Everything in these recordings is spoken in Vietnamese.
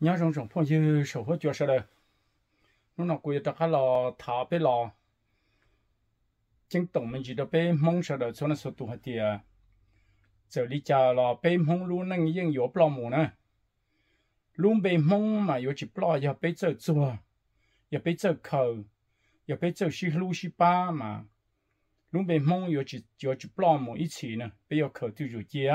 nhớ trong trong phong như sổ hỗ trợ sao đây nó nó quỳ đặt cái lo thả bé lo, chính tổng mình chỉ đặt bé mong sao đó cho nó số tụ hạt tiền giờ đi chờ lo bé mong luôn năng yên yếu bao mù nè luôn bé mong mà yếu chỉ bao giờ bé giờ chùa giờ bé giờ khờ giờ bé giờ xí lu xí ba mà luôn bé mong yếu chỉ yếu chỉ bao mù ít chỉ nè bé yếu khờ tiêu rồi kia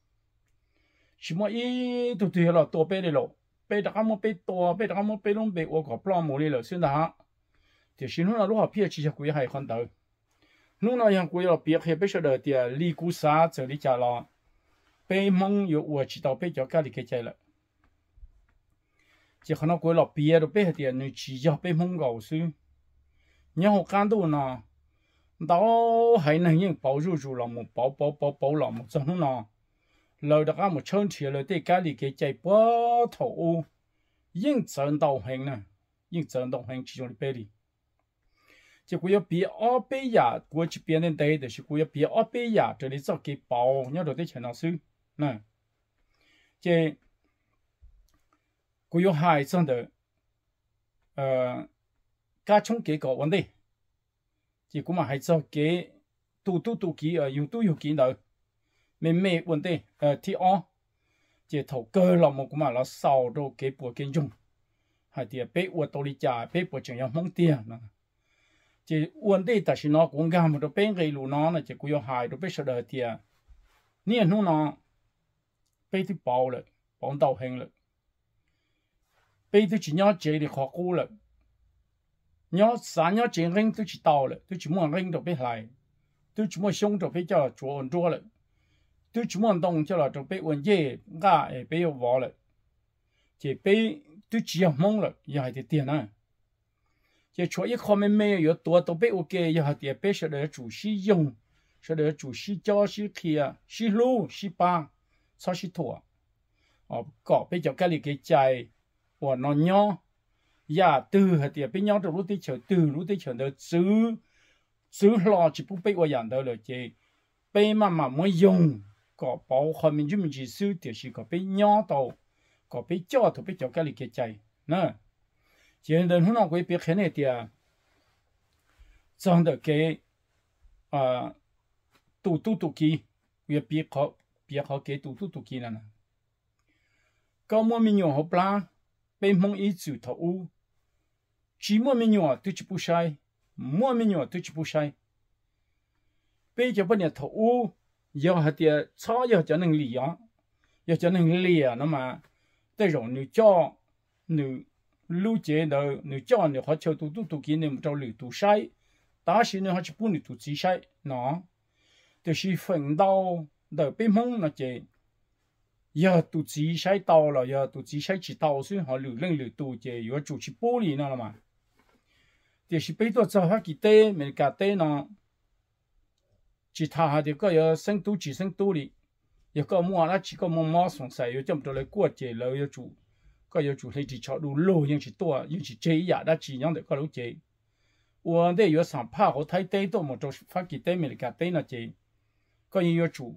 chỉ mà ít tụt thì là tổ bé đi lộ bé đã có một bé tổ bé đã có một bé lông bé ô cả plan mồi đi lộ xin đã thì xin nó là lúc học biết chỉ cho quý hay con đầu lúc nào yang quý là biết hay biết sợ đời thì li cú sa trở đi trả lo bé mong yêu ô chỉ tao bé cho cái gì cái chơi lại chỉ khi nó quý là biết rồi bé thì nuôi chỉ cho bé mong gạo sư nhưng họ căn đồ nào đó hay là những bảo rủ rủ là một bảo bảo bảo bảo là một trong nó lời đó một chân chỉ lời tê cái lì cái chạy bó thổ yên chân đầu hành nè yên chân đầu hành chỉ trong cái đi chỉ có bị ở bên nhà, của chỉ bên này đây để chỉ có bị ở bên nhà, trở đi cho cái bảo nhớ được tới chuyện nào sư nè chỉ quý hai chân đó ờ cá chung cái cái vấn đề chỉ có mà hai chân cái tu tu tu kỹ ở yêu tu kỹ nào mình mê vấn đề ờ thì o chỉ thầu cơ là một mà là sau đâu cái bộ kinh dùng hay thì bé uất tôi đi trả bé bộ chẳng yang mong tiền nè chỉ vấn đề ta xin nó cũng gam một bên cái lũ nó là chỉ cứ hại đôi bé sợ đời thì à nè nó nó bé thì bảo rồi bảo đầu hình rồi bé thì chỉ nhớ chỉ để khó cố rồi nhớ sáng nhớ chỉ ring tôi chỉ tàu rồi tôi chỉ muốn ring được bé lại tôi chỉ muốn sống được bé cho chúa ổn chúa rồi tôi chỉ muốn đồng cho là trong bé quân dễ ngã ở bé yêu rồi chỉ bé tôi chỉ mong rồi giờ thì tiền à chỉ cho ít khó mềm mềm yếu tua tôi bé ok giờ thì bé sẽ được chủ sử dụng sẽ được chủ sử cho sử kia sử lu sử ba sao sử thua ờ có bé cho cái gì cái trái, của nó nhỏ giờ từ thì bé nhỏ trong lúc tí chờ từ lúc tí chờ đợi xứ xứ lo chỉ bút bé qua dạng đó rồi bé mà mà muốn dùng có bảo họ mình chúng mình chỉ siêu tiểu sĩ có bị nhau tàu có bị cho tàu bị cho cái lịch chạy nè chỉ nên hôm nào quay biết cái này thì trong đó cái à tụ tụ tụ kỳ việc biết họ biết họ cái tụ tụ tụ kỳ là nè có mua mình nhiều hộp lá bên mong ý chủ thầu u chỉ mua mình nhiều tôi chỉ bù sai mua mình nhiều tôi chỉ bù sai bây giờ bên nhà thầu u giờ hạt tiền cho giờ cho nên lì á giờ cho nên lì nó mà tới rồi nữ cho nữ lưu đó nữ cho nữ họ chơi tu tu tu kia nữ trâu lì tu sai ta sĩ nữ họ chỉ buôn nữ tu chỉ phần đau đời bên mông nó chế giờ tu chỉ sai rồi giờ tu chỉ sai chỉ đau xí họ lì lên lì chủ chỉ buôn lì nó mà thì sự bây giờ cho họ kia tê mình cả tê chỉ thà hạt thì có giờ sinh tu chỉ sinh tu đi giờ có mua nó chỉ có mua mua sống sài giờ chậm trở lại quật chế lời giờ chủ có giờ chủ chỉ cho đủ lô nhưng chỉ tua nhưng chỉ chế giả đã chỉ nhau để có lỗ chế uống để giờ sản phá họ thấy tây tôi một chỗ phát kỳ tây mình cả tây là chế có như giờ chủ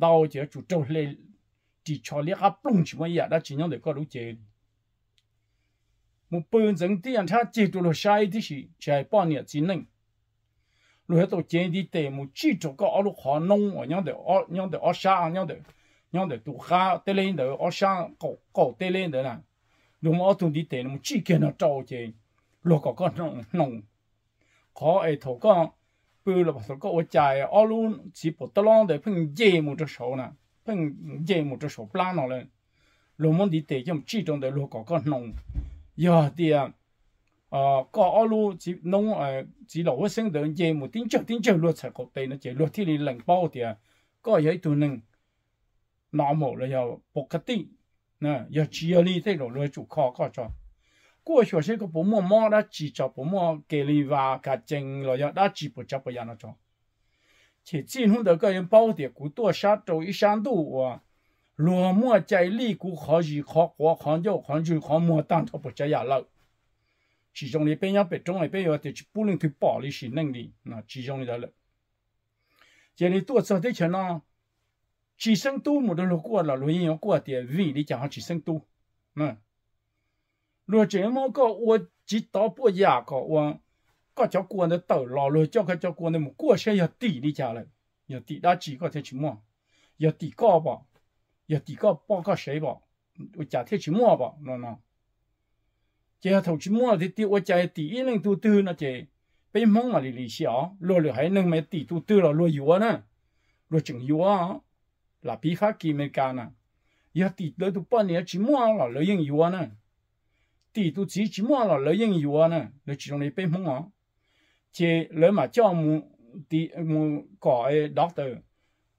đau giờ chủ trâu lên chỉ cho liếc hấp lung chỉ mới giả đã chỉ nhau để có lỗ chế một bên dân tiền cha chỉ đủ lo sai thì chỉ chạy bao nhiêu chỉ nâng lúc đó chế đi tệ một chi cho có ở lúc họ nông ở nhau để ở nhau để ở xa nhau để nhau để tụ khá tê lên để ở xã cổ cổ tê lên để là lúc mà ở tụ đi tệ một chi kia nó trâu chế lúc có con nông nông họ ấy thổ có bự là thổ có ở chạy ở luôn chỉ bộ tơ lon để phun dê một chút số nè phun dê một chút số plan nó lên lúc mà đi tệ trong chi trong để lúc có con nông giờ thì à 啊，各阿路只农诶，只老百姓得节目，点钱，点钱落才各地那借点钱里零包的，各样度能那木了要不克定，那要只要里得罗来住靠，靠住。过去是个不摸摸那几做不摸，给你挖感情了样，那只不不样那种。且今后的个人包的，古多山周一山啊，罗摸在里古可以靠国，看肉，靠住，靠木当都不不样了。chỉ dùng đi bây giờ bây trong này bây giờ thì chỉ bù lên thứ bỏ đi xin năng đi nó chỉ dùng đi đó là giờ này tôi cho thấy chuyện chỉ sinh tu một đôi lúc qua là lối nhiều qua thì vì đi chẳng chỉ sinh tu nè rồi chỉ một cái tôi chỉ đó bộ giả có có cho quan được tờ lò rồi cho cái cho quan được một qua xe giờ tỷ đi trả lại giờ chỉ có thể chỉ mua giờ tỷ có bỏ giờ tỷ có bỏ có xe tôi trả thế chỉ mua bỏ nó chế thầu chim mua thì tiêu chạy tỷ ít nâng tu tư nó chế bên mong mà lì lì xéo lo lì hay nâng mấy tỷ tu tư là lo yếu nè lo chừng yếu là bị phát kỳ mấy cả nè giờ tỷ đỡ tu bao nhiêu chỉ mua là lợi yên yếu nè tỷ tu chỉ chim mua là lợi yên yếu nè lo chỉ trong này bên mong à chế lỡ mà cho mu tỷ mu cỏ doctor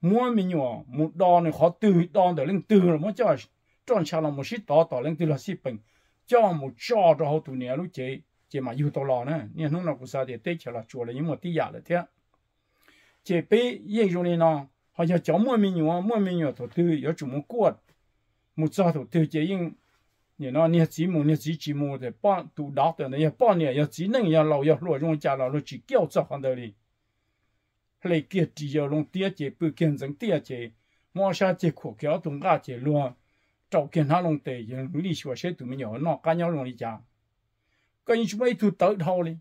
mua mình nhỏ mu đo này khó từ đo để lên từ là muốn cho chọn sao là một shit đó tỏ lên từ là ship bình cho một cho đó hậu tu nè lúc chế chế mà yêu tàu lò nè nên nung nào cũng sao để tết chờ là chùa là những một tí giả là thế chế bé yên rồi nè họ giờ cháu mua mình nhua mua mình nhua thổ tư giờ chủ muốn quật một giờ thổ tư chế yên nhớ nọ nhớ chỉ một nhớ chỉ chỉ một để bao tụ đó để nhớ bao nhớ nhớ chỉ nâng nhớ lâu nhớ lúa trong nhà lâu lúa chỉ kéo cho hàng đời đi lấy kia chỉ giờ long chế bự kiện dân tiếc chế mua sao chế khổ kéo tung gà chế luôn trâu kiến hà long tề yên lý sửa sẽ tụi mình nhỏ nó cá nhau long đi chả cái như chúng tụi tới đâu đi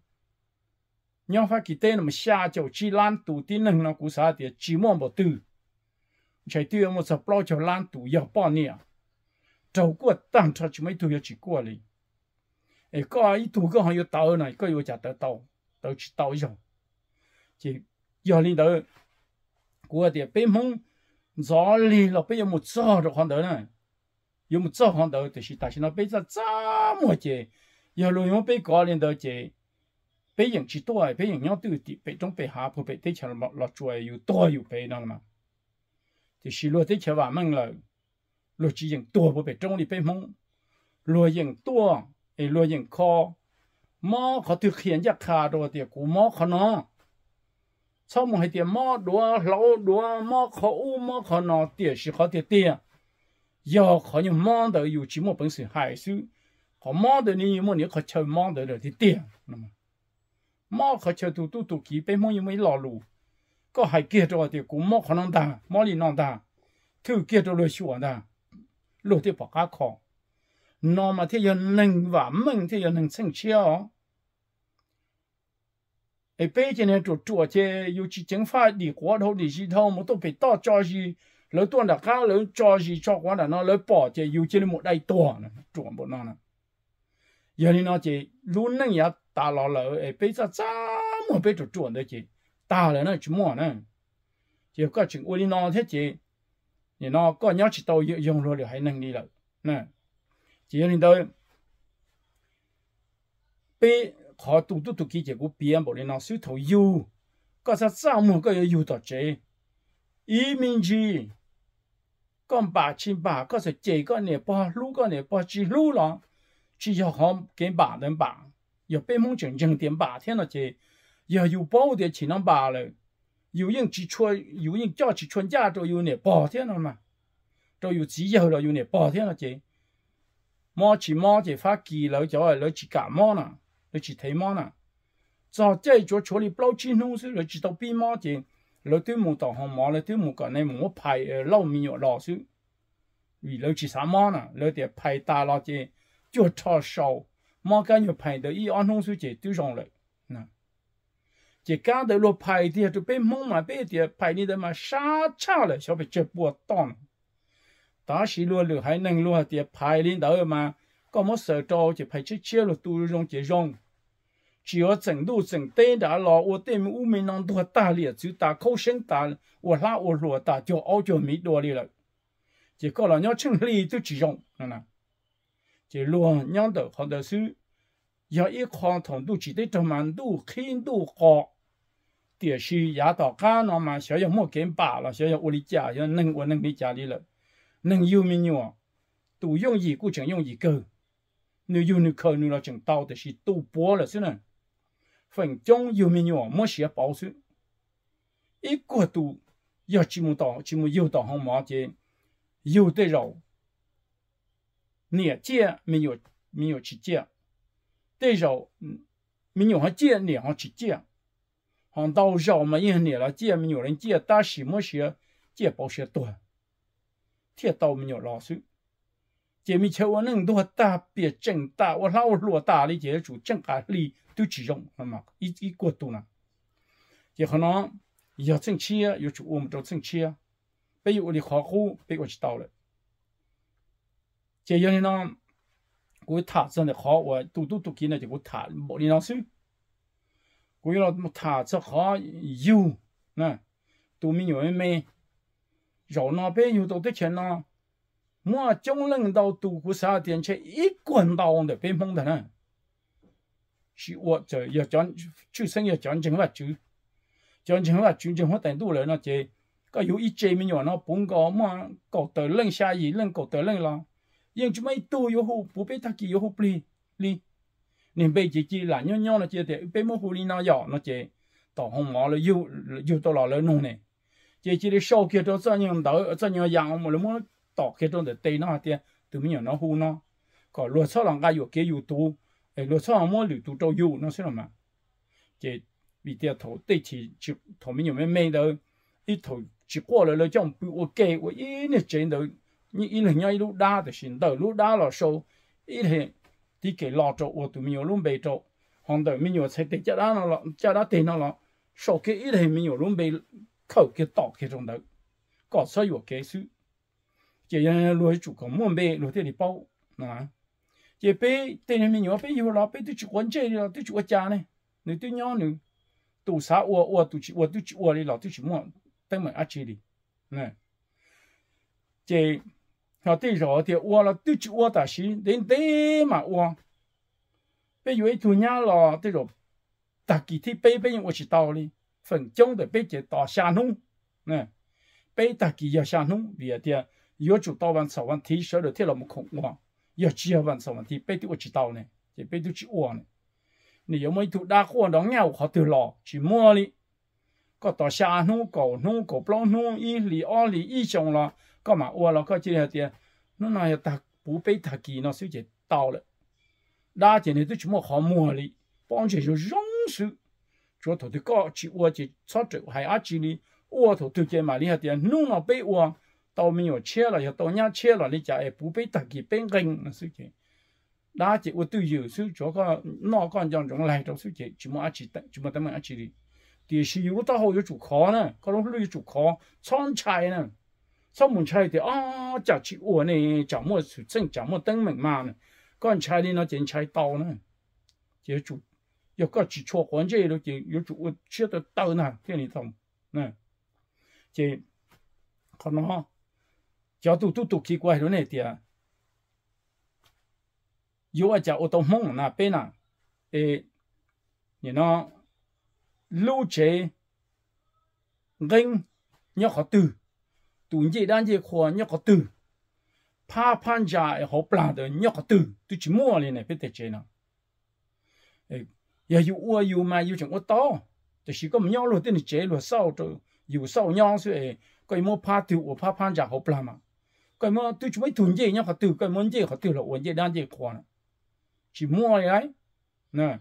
nhau phát kỳ tên mà xa chỗ chi lan tụ tin nâng nó cũng thì chỉ mong bỏ tư chạy tiêu một sập lo cho lan tụ giờ bao nhiêu trâu qua tăng cho chúng ấy tụi chỉ qua đi ấy có ý tụ có hàng này có yêu chả tàu tàu chỉ tàu rồi chỉ giờ lên tới của thì bên mông gió lì là bây giờ một giờ được hoàn tới này 有么早行头就是但是那被子这么些，有路用被高龄头些，被人知道哎，被人要对的，被中被下坡被对起来落落住哎，有多有被那嘛，就是落对起来们了，落只人多不被中里被蒙，落人多哎落人高，毛เขาถือเขียนยาคาตัวเดียกูมอเขาเนาะชอบมองให้เดียมอดัวเราดัวมอเขาอู้มอเขาเนาะเดียสิเขาเดียเดีย giờ họ những mong đợi dù chỉ một bản sự hại sự họ mong đợi như một nếu họ chờ mong đợi được thì tiền mong họ chờ tụ tụ tụ kỹ bên mong như mấy lò lù có hai kia rồi thì cũng mong họ nông đà mong đi thứ kia rồi lười xuống đà lười thì bỏ cá khó nó mà thì giờ nâng và mình thì giờ sinh chiao ấy bây giờ này trụ trụ chứ dù chỉ chính pháp đi quá đâu đi gì mà tôi phải đa cho gì lỡ tuần đã khác lỡ cho gì cho quá là nó lỡ bỏ chỉ yêu trên một đại tuần nè chuẩn bộ nó nè giờ thì nó chỉ luôn nãy giờ ta lo lỡ ấy bây giờ cha mà bây giờ chuẩn đấy chỉ ta là nó chỉ mua nè chỉ có chuyện ôi nó thế chỉ thì nó có nhớ chỉ tôi dùng rồi thì hãy năng đi lại nè chỉ nên tới bây khó tụ tụ tụ kia chỉ có biến bộ nó sư thấu yêu có sao sao mà có yêu đó chứ ý mình gì 讲把亲把，可是这个呢把好个呢把记录了。只要好跟八能八，要被蒙成零点八天了钱，要有包的千零八了。有人去穿，有人叫去穿，家都有呢，八天了嘛。都有自己了，有呢，八天了钱。摸起摸起发急了，就爱来去感冒了，来去体毛了。之这再做处理，不要去弄，是老去到兵马店。lo tu mù tao hồng mo lo tu mù ka này mù phải lo mi yo lo su vì lo chỉ sa mo na lo ti phải ta lo chỉ cho cho sâu mo cái yo pai de y an hong su chỉ tu rong le nè. chỉ cả de lo pai ti tu pe mong mà pe ti pai đi de mà sha cha le sao pe che bu tong ta shi lo lu hai nang e lo ti pai đi da mà có một sợ trâu chỉ phải chết chết rồi tu rong chỉ rong 只要程度、程度的，老我对面五名人多大了，就打口声大，我拉我老大就二九没多里了。就果老娘亲里头就用，喏，就路上娘的好多书，要一块糖都记得这么多，很多好。电视也到看了嘛，小要莫跟爸了，小要屋里家要能我能给家里了，能有没有？都用一个，就用一个。你用你可，能了，讲到的是赌博了，是呢？分江有美女，某写保守，一个都要进入大，进入又大红毛的，有的肉，脸贱没有没有去贱，对手没有和贱脸上去贱，还到肉嘛也贱了，贱没有人贱，但是某些贱保守多，铁到没有拉手，姐妹吃我那么多大别正大，我老罗大了，姐主正好力。都集中，那嘛？一一过度呢？也可能要挣钱，要去我们这挣钱，被我的客户被我去到了。这有些我他真的好，我多多多给呢，就我他莫里老师，我有了他这好有，那都没有买，要那边有都得钱呢，我将人到都十二店去一管大王的被蒙的呢。是我就要讲，最先要讲正话主，讲正话主正话等多了那这，个有一节没有那本个嘛，搞得冷下雨冷搞得冷了，因就没多有好，不被他给有好不哩哩，你被自己懒尿尿那这的，被模糊哩那药那这，到红毛了又又到老了弄呢，这这里小开到这样到这样养我们么到开到的对那点，对面有那好呢，搞落草人家有给有多。诶，罗创我旅途周游，侬晓得嘛？这比点头对起就头面有没有没得一头只过了了，讲我给我一年前头，你一年要一路拉的行到路拉了收，一天你给拉着我都没有弄被着，红的没有才对加拿了，加拿对那了，少给一天没有弄被扣给倒给中头，搞出有给数，这样罗主个莫被罗这里包，啊。ye pe tên mình nhỏ pe yêu lo pe tu chỉ quan chơi lo tu chỉ quan cha này nữ tu nhỏ nữa tu sa ua ua tu chỉ ua tu chỉ ua đi lo tu chỉ mua tăng mà ăn chơi đi nè chị họ tự rõ thì ua là tu chỉ ua ta xí đến thế mà ua bây giờ thu nhá lo tự rồi ta kỳ thi bây bây giờ ua chỉ tao đi phần chung để bây giờ đào xa nung nè bây ta kỳ giờ xa nung vì thì yêu chủ đào vẫn sau vẫn thi sửa được thế là một khủng hoảng giờ chia vẫn xong thì bây tụ chỉ tao này thì bây tụ chỉ uo này nếu giống mấy tụ đa uo đó nghèo họ từ lo chỉ mua đi có tỏ xa nu cổ nu cổ plong nu y li o lì y chồng là có mà uo là có chỉ là tiền nó nói ta bù bây ta kỳ nó sẽ chỉ tàu lại đa tiền này tụ chỉ mua họ mua đi bọn chỉ cho rong sự chỗ thổ thì có chỉ uo chỉ sót chữ hay á chỉ đi uo thổ thực mà đi hạt tiền nu nó bây uo tàu mình ở chia là tàu nhá chia là lý giải bù bê tắc kỳ bên gần nó sự kiện đã chỉ ưu tư dự sự chỗ có nó còn dòng dòng lại trong sự kiện chỉ muốn ăn chỉ tận chỉ muốn tận ăn chỉ đi thì sử dụng ta hồi chủ khó nè có lúc lưu chủ khó chọn chai nè sau muốn chai thì à chả chỉ ủa này chả mua sự sinh chả mua tân mình mà nè còn chạy đi nó chỉ chai tàu nè chỉ chủ có cái chỉ cho quan chế rồi chỉ có chủ chưa được tàu nè thế này thông nè chỉ con nó cho tu tu tu khi qua rồi này thì yo à. ở chợ ô tô mông na bên na ê you know lưu chế gánh nhớ khó từ tu nhị đan nhị khó nhớ khó từ pa pan già họ plan được nhớ khó từ tu chỉ mua lên này biết thế chế nào ê giờ yêu ua yêu mà yêu chẳng ô tô thì chỉ có nhau luôn tên chế luôn sau rồi yêu sau nhau rồi coi mua pa tiêu ô pa pan già họ plan mà cái mà tôi chúng mới thuần gì nhau họ tự cái món gì họ tự là uống gì đang gì khoan chỉ mua lại nè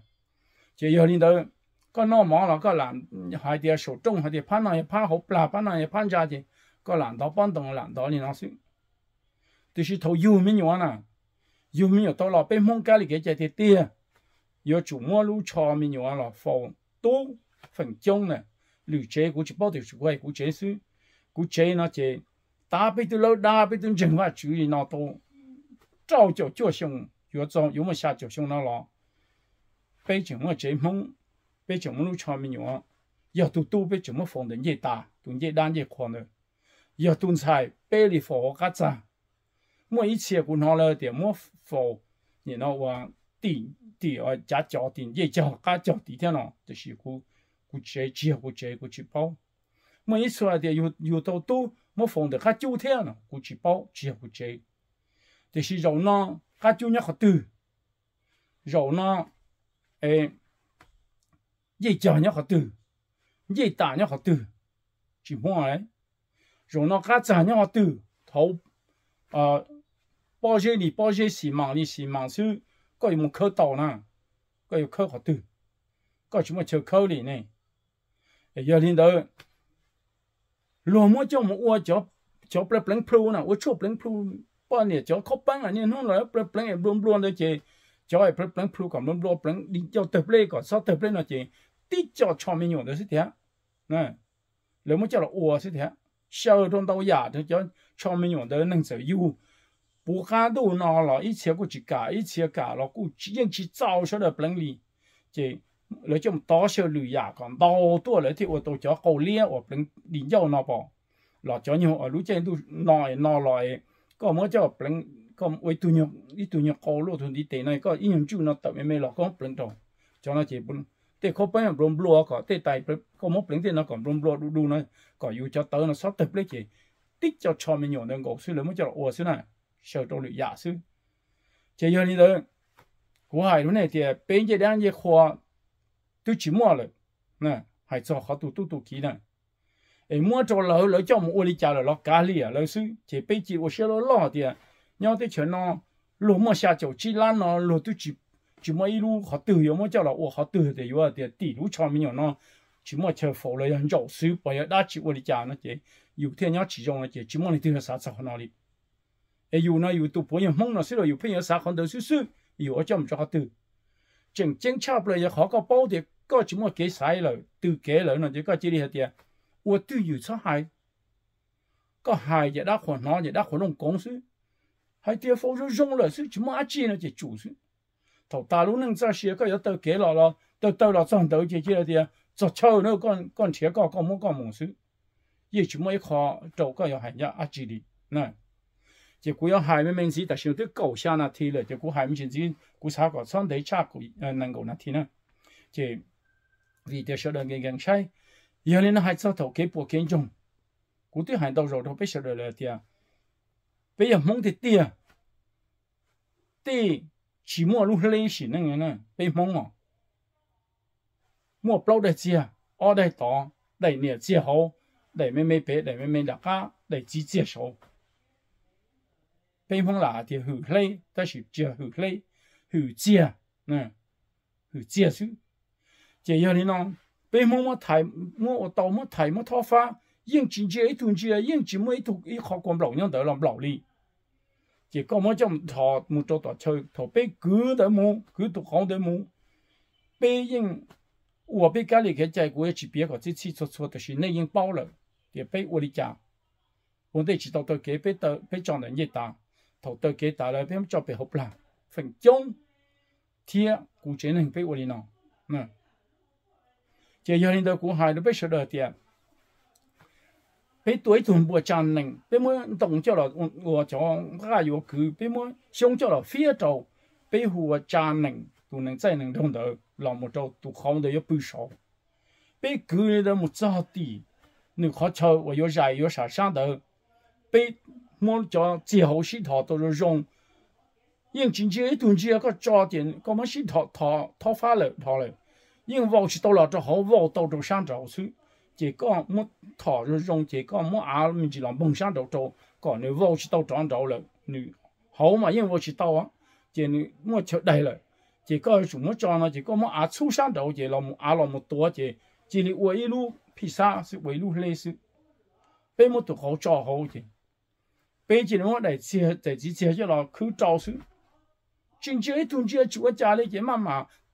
chỉ giờ linh tới có nó mỏ là có làm hai đứa sổ trung hai đứa phan này phan hộp là phan này phan ra chứ có làm đó bán đồng làm đó thì nó xí thì chỉ thầu yêu mình nhau nè yêu mình nhau tôi là bên mong cái này cái cái tia yêu chủ mua lũ chó mình nhau là phong tu phần chung nè lũ chế cũng chỉ bảo được chỉ quay cũng chế sư cũng chế nó chế 大悲都老大悲都人话注意那多，早就叫凶，越早有么下叫凶那了。被怎么这梦，被怎么路长命样，要都都被怎么放的越大，都越大越宽了，要都才被你放个咋？我一切管好了点，我放，然后话地地啊加脚地，也叫加脚地天咯，就是古古这只古这古去包。我一出来的有有到都。莫放的，他九天了，过去包吃不吃。但是肉呢，他就那好多，肉呢，哎，也加那好多，也打那好多，只莫哎，肉呢，他加那好多，头啊，包些里包些西忙里西忙是，个有么可到呢，个有可好多，个什么就可里呢？要领导。罗么叫么乌椒椒白瓤椒呢？乌椒白瓤椒，把那椒壳剥啊，你弄了白不能抡抡的，姐，挑不能椒，搞轮流白瓤。叫他剥嘞，搞，他剥嘞，那姐，剔椒挑没用的，是的呀。那，罗么叫了乌，是的呀。烧东倒西的，叫挑没用的，能在里。不管多孬了，一切过去改，一切改了，我只认起早晓得不能里，姐。lấy chồng to sơ lùi giả còn đau tua lấy thì ô tô chó cầu lia ô bên đỉnh dầu nó bỏ lọ chó nhiều ở lũ trên tu nòi nò lòi có mới cho bên có ôi tu đi tu nhiều cầu lô đi tệ này có ít nhiều chú nó tập mê mê lọ có bên trong cho nó chỉ bên thế không phải bồn bùa có thế tại có một bên thế nó còn bồn bùa đu đu nó có yêu cho tớ nó sắp tập lấy chỉ tích cho cho mình nhiều nên gỗ sư lấy mới cho ô sư này sơ trâu lùi giả sư chỉ giờ đi tới của hải lúc này thì bên chế đang về khoa tôi chỉ mua rồi nè hay cho họ tụ tụ tụ kỹ nè ấy mua cho lỡ lỡ cho một ôi cha lỡ lỡ cá lì à lỡ chỉ bây chỉ ô xe lỡ lỡ thì nhau tôi chờ nó lỡ mua xa chỗ chỉ lan nó lỡ tôi chỉ chỉ mua ít lú họ tự hiểu mua cho là ô họ tự để hiểu thì à, tỷ lú cho mình nó chỉ mua chờ phổ lỡ nhân chỗ sư bây giờ đã chỉ ôi cha nó chỉ dù thế nhau chỉ dùng nó chỉ chỉ mua thì tôi sao sao nó đi ấy dù nó dù tụ bố nhân nó rồi dù bây giờ sao còn được sư sư dù ở cho họ tự chừng chừng chạp rồi giờ họ có bao tiền có chỉ mua kế sai rồi từ kế rồi nó chỉ có chỉ đi hết tiền ủa từ dự sao hay có hay vậy đã khổ nó vậy đã khổ lòng công sự hay tiền phố rồi rong rồi sự chỉ mua ăn chi nó chỉ chủ sự thầu ta lúc nâng ra xe có yếu tàu kế lọ lọ tàu tàu lọ xong tàu chỉ chỉ là tiền cho chơi nữa con con trẻ con con muốn con muốn sự vậy chỉ mua khó trâu có yếu hành nhá ăn chi đi này chỉ cú yếu hai mươi mình gì tại sao tôi cầu xa na thì rồi chỉ cú hai mươi chín gì cú sao có xong đấy cha cú năng cầu na thì nữa chỉ vì tiêu sơ đời người gần sai giờ nên nó hay sao thấu kế bộ kiến trùng cú tiêu hành đầu rồi đâu biết sơ đời là tiền bây giờ mong thì tiền à. tiền chỉ mua lúc lên xỉ năng này bây mong à, mua bao đời chia ở đây to đây nè chia hậu đây mấy mấy bé đây mấy mấy đặc cá đầy chỉ chia số bây mong là thì hử lấy ta chỉ chia hử lấy hử chia nè hử chia chứ 这样的呢，被摸摸抬摸到摸抬摸头发，用钱钱一团钱，用钱么一团一学光老娘得了老哩。这个么叫他木做大车，他被割的么，割都好的么，被用我被家里给在国去别个这次出出的是内应包了，也被我的家，我得知道到给被到被叫人一打，头到给打了，被叫被好不啦，分钟，天古只能被我的弄，嗯。chỉ giờ hiện đâu cũng hài nó biết sợ đời tiền bây tuổi thun bùa chăn nành bây mới tổng cho là của cho các yếu cứ bây mới xuống cho là phía trâu bây hùa chăn nành tụ nành chạy nành đông đỡ làm một trâu tụ không được yếu bự sầu bây cứ này đó một sao tỷ nếu khó chờ và yếu dài yếu sáng sáng đỡ bây muốn cho chỉ hậu sĩ thọ tôi rồi dùng nhưng chính chỉ tuần chỉ có cho tiền có mấy sĩ thọ thọ thọ phá lợi thọ lợi nhưng vào chỉ tàu là cho họ vào tàu trong sáng trầu xứ chỉ có một thọ rồi rong chỉ có một à mình chỉ làm bông sáng trầu trầu còn nếu vào chỉ tàu tròn trầu là nếu mà nhưng vào chỉ tàu á chỉ nếu một chỗ đầy là chỉ có chúng nó cho nó chỉ có một à chú sáng trầu chỉ làm à làm một tuổi chỉ chỉ là quay lu phi sa sự quay lê sự bây một tụi họ cho họ chỉ bây nó để chia để chỉ chia cho nó cứ trầu sự chính chế tuần chế chúa cha lấy chỉ mà mà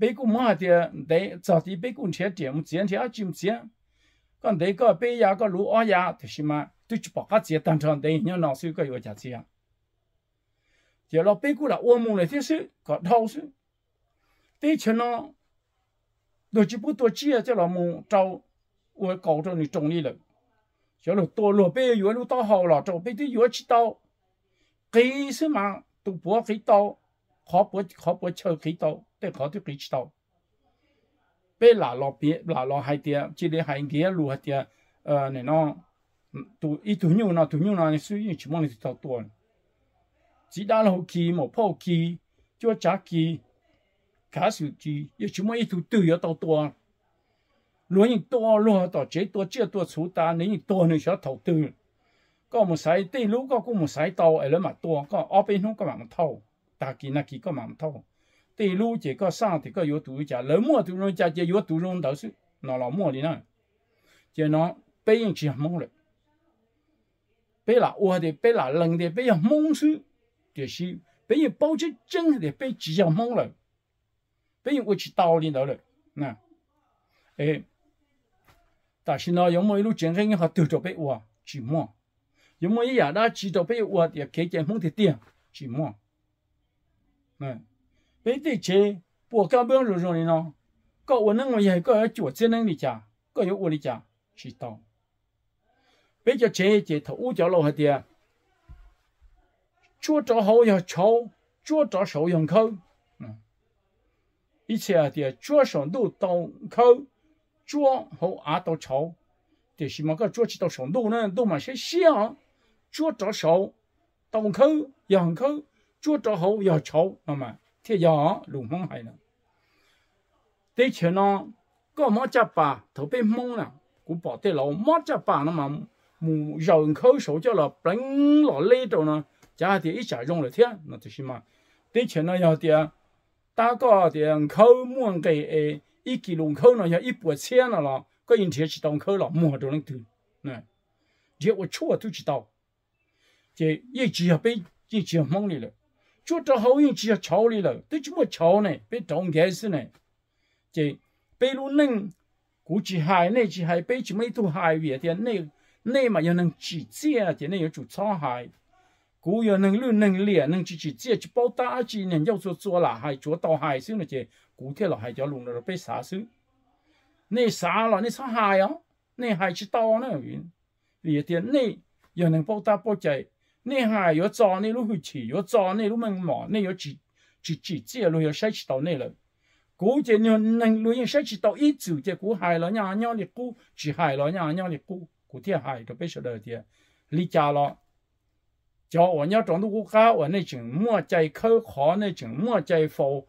北古马的得早地北古车节目前天节目前，讲得个北呀个路二呀，就是嘛，对就把个节当成得人老师个要讲这样。就老北古了，我们那天是搞套是，对前呢，多几不多几啊，这老们招我搞着你中立了，小路多路北原路到好了，找北的越去到，给什么都不给到，好不好不吃给到。都講啲幾知道。被拿落別拿落係啲，即係係幾路係啲，誒你講，都一度牛那度牛那，你雖然全部你都多，只打落機冇破機，就炸機，卡手機，一全部一度都要到多。如果多落到這多這多粗大，你多你想投資，ก็冇使，對路個個冇使到，誒你咪多，個我邊空個咪唔偷，但係見那幾個咪唔偷。道路这个上的个有多种，人摸多家就有多人投诉。那老摸的呢？就拿被人监蒙了，被拿我的，被拿人的，被人蒙住，就是被人报警真的，只监蒙了，被人我去道的道了，那哎。但是呢，有没有路监银行躲着被我寂寞，有没有一样他知道被我这个监控的店寂寞，嗯。别对钱不干不样种种的咯，各我那个也各要组织能力家，各有我的家去道。别叫前一节他五家楼下的脚着好要臭，脚着少用口，嗯，以前啊的脚上都刀口，脚和阿刀臭，这是嘛个脚几刀上多呢都嘛些伤，脚着少，刀口人口，脚着好要抽，懂吗？thế giờ lùng mong hay là thế chuyện nó có mất chấp ba, thấu bên mông là cũng bỏ thế lâu mất chấp ba nó mà mù rồng khẩu số cho nó bánh nó lê đồ nó chả thì ít chả dùng được thế nó thì xí mà thế chuyện nó giờ thì ta có thì khẩu muốn cái ít kỳ lùng khẩu nó giờ ít bữa xe nó là có yên thế chỉ đóng khẩu là mua đồ lên từ này chỉ có chua tôi chỉ đạo chỉ ít chỉ là bên chỉ chỉ đi rồi chú cho hậu yêu chỉ cháu đi rồi tới chúng mà cháu này bị trông ghé xí này chỉ bé luôn nâng cú chỉ hại này chỉ hại bé chỉ mấy thu hại việc thì này này mà giờ nâng chỉ chia thì này chủ cho hại cú giờ nâng luôn nâng lìa nâng chỉ chỉ chia chỉ bao ta chỉ nên yêu số số là hại chúa tao hại xí này chỉ cú thế là hại cho luôn rồi bị xả xứ này xả là này xả hại à, này hại chỉ tao nữa vì thì này giờ nâng bao ta bao chạy 你还要找你路去吃，要找你路门嘛，你要去去去这路要谁知道你了？古这你能路要谁知道一走这古害了，伢伢的古，只害了伢伢的古，古天害都别晓得的，离家了。叫我伢长得古家，我那种莫在口好，那种莫在否，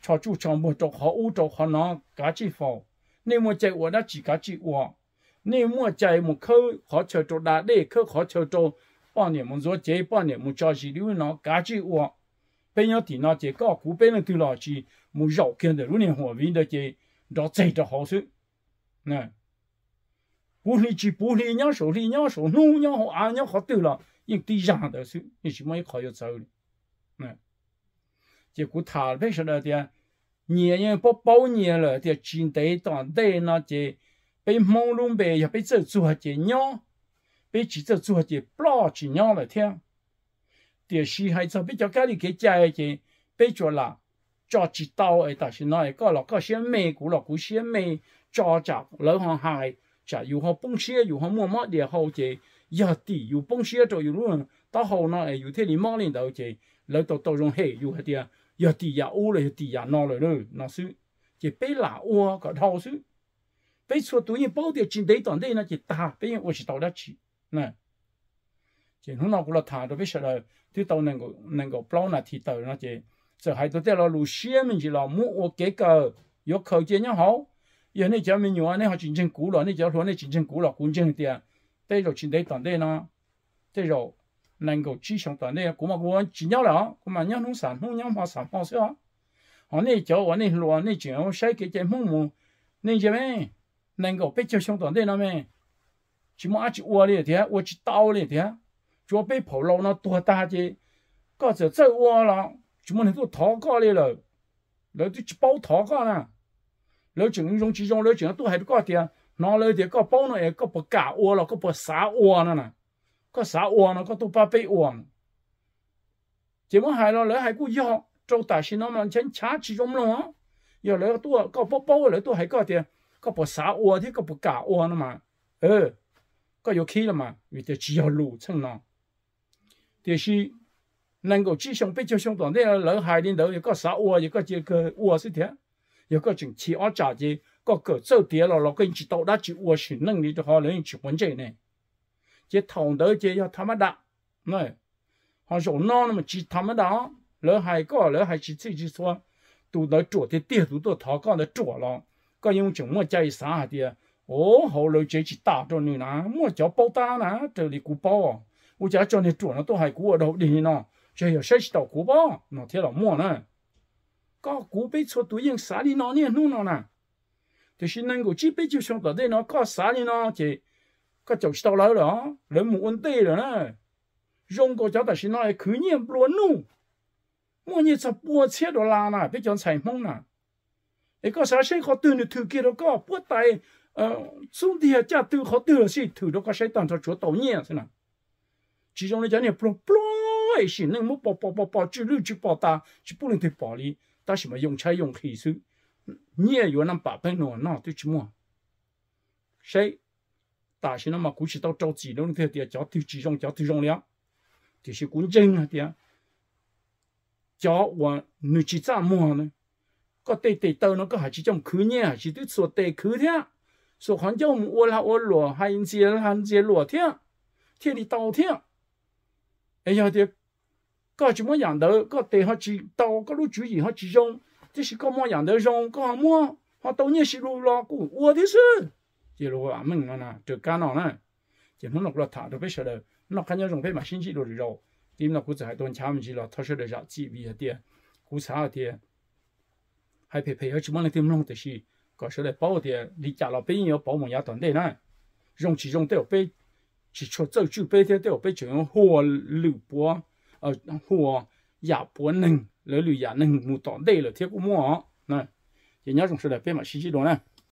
朝住朝莫着好，乌着好难家己否，你莫在我那自家己话，你莫在莫口好朝着那，你口好朝着。半年，我说这半年，我家是留那家具我，别人提那这个苦，别人提那去，我绕开的，如年和平的这到这的好处，那不离去不离鸟手离鸟手，弄鸟和俺鸟好对了，因对让的事，你什么也考要走了，那结果他为什么的？年年不包年了，的金得当得那这被朦胧呗，也被这做这鸟。bây chỉ cho du học chỉ bỏ chỉ nhau lại theo điều gì hay cho bây giờ cái gì cái trái chỉ bây giờ là cho chỉ tao ấy ta xin nói có là có xe mê cũng là cũng xe mê cho chả lỡ hàng hại chả dù họ bông xe dù họ mua mất điều hậu chỉ giờ thì dù bông xe rồi dù luôn hậu nó ấy dù thế thì mong lên đầu chỉ lỡ tao tao dùng hệ dù điều giờ thì giờ u rồi thì giờ nó rồi nữa nó xứ chỉ bây là u có thâu xứ bây số tụi nhiên bao điều chuyện đấy toàn đây nó chỉ ta bây giờ tôi chỉ tao đã chỉ nè chỉ lúc nào cũng là thả được biết sợ đời thứ tàu nên cũng nên cũng bao là thì tàu nó chỉ sợ hai tôi tiếc là lu xe mình chỉ là mua ô kế cờ yếu khởi chế nhau hậu giờ này cho mình nhớ này họ chính chính cũ rồi này cho luôn này chính chính cũ rồi cũng chính tiền đây rồi chính đây toàn đây nó đây rồi nên cũng chỉ xong toàn đây cũng mà cũng chỉ nhau là, cũng mà nhau nông sản nông nhau hoa sản hoa sữa họ này cho họ này luôn này chỉ họ xây cái chế mông mù nên chứ mấy nên cũng biết cho xong toàn đây nó mấy 去么阿去窝里天，我去倒里天，脚被破老那多大只，搞就再窝了，就么能够逃过来了，了都去包淘干啦，了种种之中了，全都还都搞掂，那了的个包呢，也搞不干窝了，搞不傻窝了呢，个傻窝了，个都把被窝了，这么还了，了还过以后，周大新他们请吃起中了，要了都个不包了，了都还搞掂，个不傻挖的，搞不干窝了嘛，呃。搿有开了嘛？有得只有路程通。但是能够支撑、比支撑到那？老海里头有个啥窝，有个这个窝是啥？有个从气候家的，个个走跌了，老跟几多那句窝是能力的好容易去缓解呢？这头头就要他们打，哎，好像老那么几他们打老海哥，老海是自己说，都能做的图都到他讲的做了，个用什么加以啥的？ô hậu lời chế chỉ tạo cho nên nó mua cháu bao ta nè trở đi cú bao ô cháu cho nên chuẩn nó tôi hay cú ở đâu đi nó chế hiểu sẽ tàu cú bao nó thế là mua nè có cú biết số túi yên xả đi nó nè nu nó nè thì xin chỉ biết chịu xong tới đây nó có xả nó chỉ có cháu tàu lỡ đó lấy mũ ôn tê rồi nè rong của cháu ta xin nói cứ nhiên luôn nu mua nhiên sao bua chết đồ la nè biết chọn xài mông nè 呃，种地下家徒好多少些，徒都个晒当头做到年是呐。其中呢，叫呢，不不爱是，你没报报报报就报就报打，就不能对暴力。但是么用枪用黑手，你也有能把别人闹得去么？谁？但是那么股市到着急，侬听底下叫，叫其中叫其中了，就是股精啊，底叫我你去咋么呢？箇对对，到那个还是讲口还是都做对口的。所看叫我们窝啦窝落，汉接汉接落听，听你倒听。哎呀的，个什么样头，个地下只倒，个路主意下只用，这是个么样头用，个什么？họ tàu nhiên xí lô lo cũ ua thế chứ chỉ lô à mình nó là được cá nó nè chỉ nó lọc lo thả được cái sợ đời nó cá nhau dùng cái mà xin chỉ đồ rồi tìm là cú chỉ hai tuần chăm chỉ lo thao sợ đời dạ chỉ vì cái tiền cú xã cái tiền hai phải phải ở chỗ mà tìm long thế gì có số để bảo thì lý trả là bây giờ bảo một nhà toàn đây này dùng chỉ dùng đều bây chỉ cho châu chữ bây thế đều bây chỉ dùng hồ lựu búa ở hồ giả búa nừng lỡ lựu giả nừng một toàn đây là thiết cũng mua này thì nhớ dùng số để bây mà xí chỉ đồ này